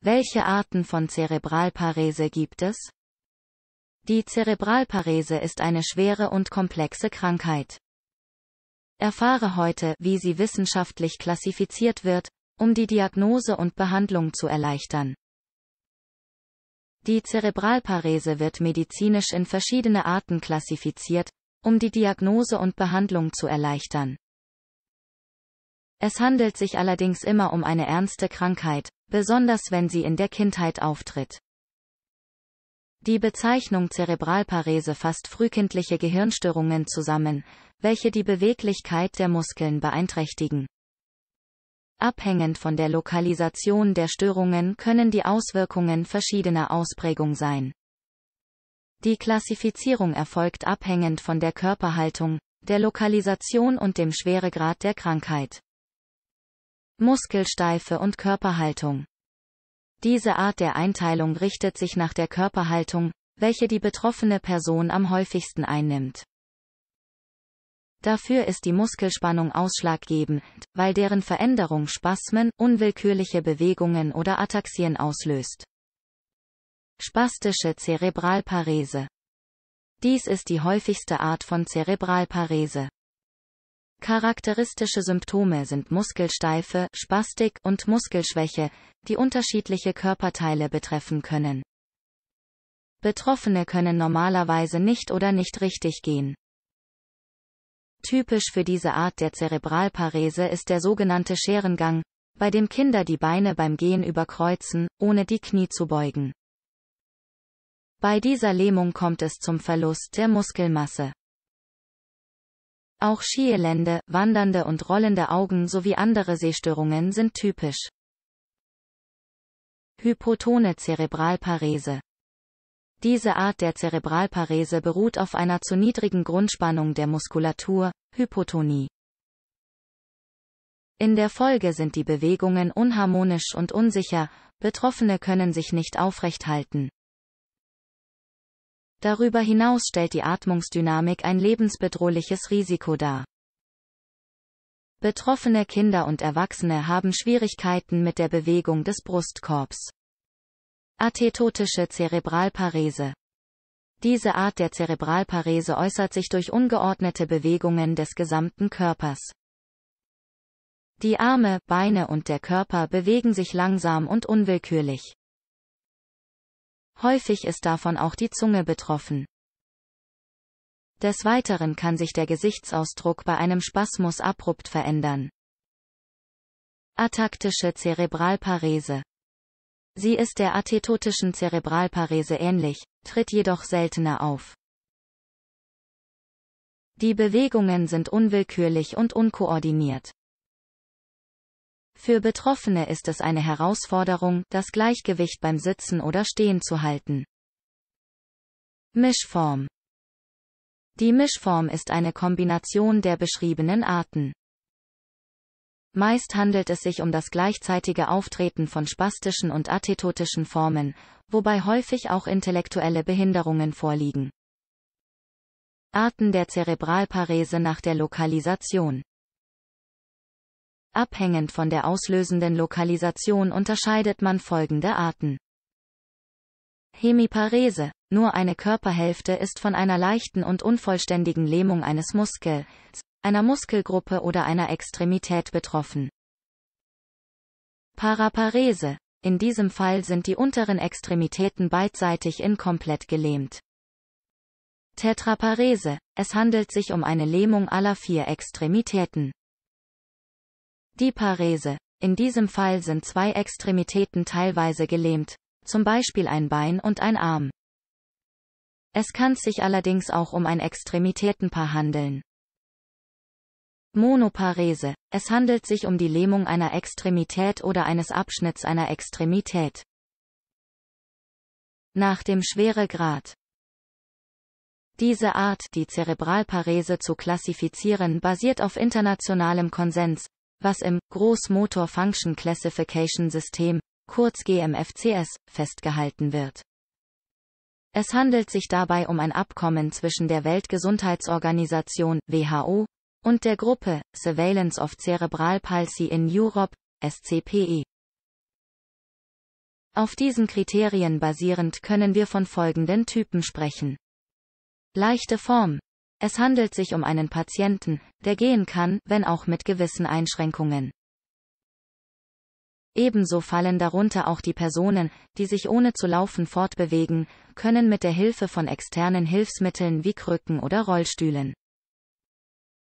Welche Arten von Zerebralparese gibt es? Die Zerebralparese ist eine schwere und komplexe Krankheit. Erfahre heute, wie sie wissenschaftlich klassifiziert wird, um die Diagnose und Behandlung zu erleichtern. Die Zerebralparese wird medizinisch in verschiedene Arten klassifiziert, um die Diagnose und Behandlung zu erleichtern. Es handelt sich allerdings immer um eine ernste Krankheit, besonders wenn sie in der Kindheit auftritt. Die Bezeichnung Zerebralparese fasst frühkindliche Gehirnstörungen zusammen, welche die Beweglichkeit der Muskeln beeinträchtigen. Abhängend von der Lokalisation der Störungen können die Auswirkungen verschiedener Ausprägung sein. Die Klassifizierung erfolgt abhängend von der Körperhaltung, der Lokalisation und dem Schweregrad der Krankheit. Muskelsteife und Körperhaltung. Diese Art der Einteilung richtet sich nach der Körperhaltung, welche die betroffene Person am häufigsten einnimmt. Dafür ist die Muskelspannung ausschlaggebend, weil deren Veränderung Spasmen, unwillkürliche Bewegungen oder Ataxien auslöst. Spastische Zerebralparese. Dies ist die häufigste Art von Zerebralparese. Charakteristische Symptome sind Muskelsteife, Spastik und Muskelschwäche, die unterschiedliche Körperteile betreffen können. Betroffene können normalerweise nicht oder nicht richtig gehen. Typisch für diese Art der Zerebralparese ist der sogenannte Scherengang, bei dem Kinder die Beine beim Gehen überkreuzen, ohne die Knie zu beugen. Bei dieser Lähmung kommt es zum Verlust der Muskelmasse. Auch Schielende, wandernde und rollende Augen sowie andere Sehstörungen sind typisch. Hypotone Zerebralparese Diese Art der Zerebralparese beruht auf einer zu niedrigen Grundspannung der Muskulatur, Hypotonie. In der Folge sind die Bewegungen unharmonisch und unsicher, Betroffene können sich nicht aufrecht halten. Darüber hinaus stellt die Atmungsdynamik ein lebensbedrohliches Risiko dar. Betroffene Kinder und Erwachsene haben Schwierigkeiten mit der Bewegung des Brustkorbs. Athetotische Zerebralparese diese Art der Zerebralparese äußert sich durch ungeordnete Bewegungen des gesamten Körpers. Die Arme, Beine und der Körper bewegen sich langsam und unwillkürlich. Häufig ist davon auch die Zunge betroffen. Des Weiteren kann sich der Gesichtsausdruck bei einem Spasmus abrupt verändern. Ataktische Zerebralparese Sie ist der athetotischen Zerebralparese ähnlich, tritt jedoch seltener auf. Die Bewegungen sind unwillkürlich und unkoordiniert. Für Betroffene ist es eine Herausforderung, das Gleichgewicht beim Sitzen oder Stehen zu halten. Mischform Die Mischform ist eine Kombination der beschriebenen Arten. Meist handelt es sich um das gleichzeitige Auftreten von spastischen und atetotischen Formen, wobei häufig auch intellektuelle Behinderungen vorliegen. Arten der Zerebralparese nach der Lokalisation Abhängend von der auslösenden Lokalisation unterscheidet man folgende Arten. Hemiparese. Nur eine Körperhälfte ist von einer leichten und unvollständigen Lähmung eines Muskels, einer Muskelgruppe oder einer Extremität betroffen. Paraparese. In diesem Fall sind die unteren Extremitäten beidseitig inkomplett gelähmt. Tetraparese. Es handelt sich um eine Lähmung aller vier Extremitäten. Die Parese. In diesem Fall sind zwei Extremitäten teilweise gelähmt, zum Beispiel ein Bein und ein Arm. Es kann sich allerdings auch um ein Extremitätenpaar handeln. Monoparese. Es handelt sich um die Lähmung einer Extremität oder eines Abschnitts einer Extremität. Nach dem Schweregrad. Diese Art, die Zerebralparese zu klassifizieren, basiert auf internationalem Konsens, was im Gross Motor Function Classification System, kurz GMFCS, festgehalten wird. Es handelt sich dabei um ein Abkommen zwischen der Weltgesundheitsorganisation WHO und der Gruppe Surveillance of Cerebral Palsy in Europe SCPE. Auf diesen Kriterien basierend können wir von folgenden Typen sprechen. Leichte Form, es handelt sich um einen Patienten, der gehen kann, wenn auch mit gewissen Einschränkungen. Ebenso fallen darunter auch die Personen, die sich ohne zu laufen fortbewegen, können mit der Hilfe von externen Hilfsmitteln wie Krücken oder Rollstühlen.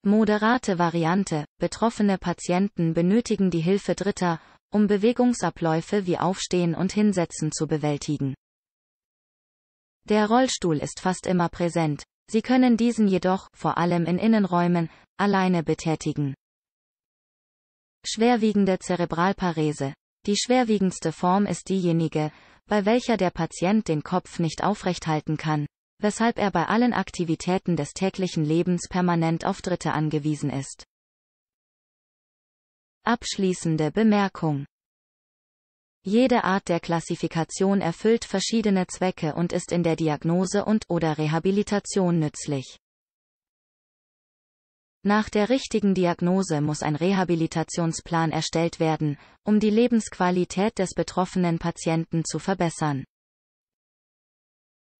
Moderate Variante. Betroffene Patienten benötigen die Hilfe Dritter, um Bewegungsabläufe wie Aufstehen und Hinsetzen zu bewältigen. Der Rollstuhl ist fast immer präsent, Sie können diesen jedoch, vor allem in Innenräumen, alleine betätigen. Schwerwiegende Zerebralparese. Die schwerwiegendste Form ist diejenige, bei welcher der Patient den Kopf nicht aufrecht halten kann, weshalb er bei allen Aktivitäten des täglichen Lebens permanent auf Dritte angewiesen ist. Abschließende Bemerkung jede Art der Klassifikation erfüllt verschiedene Zwecke und ist in der Diagnose und/oder Rehabilitation nützlich. Nach der richtigen Diagnose muss ein Rehabilitationsplan erstellt werden, um die Lebensqualität des betroffenen Patienten zu verbessern.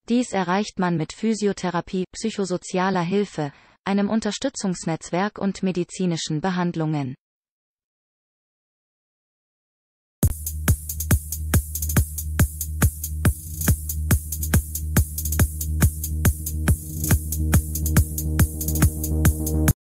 Dies erreicht man mit Physiotherapie, psychosozialer Hilfe, einem Unterstützungsnetzwerk und medizinischen Behandlungen.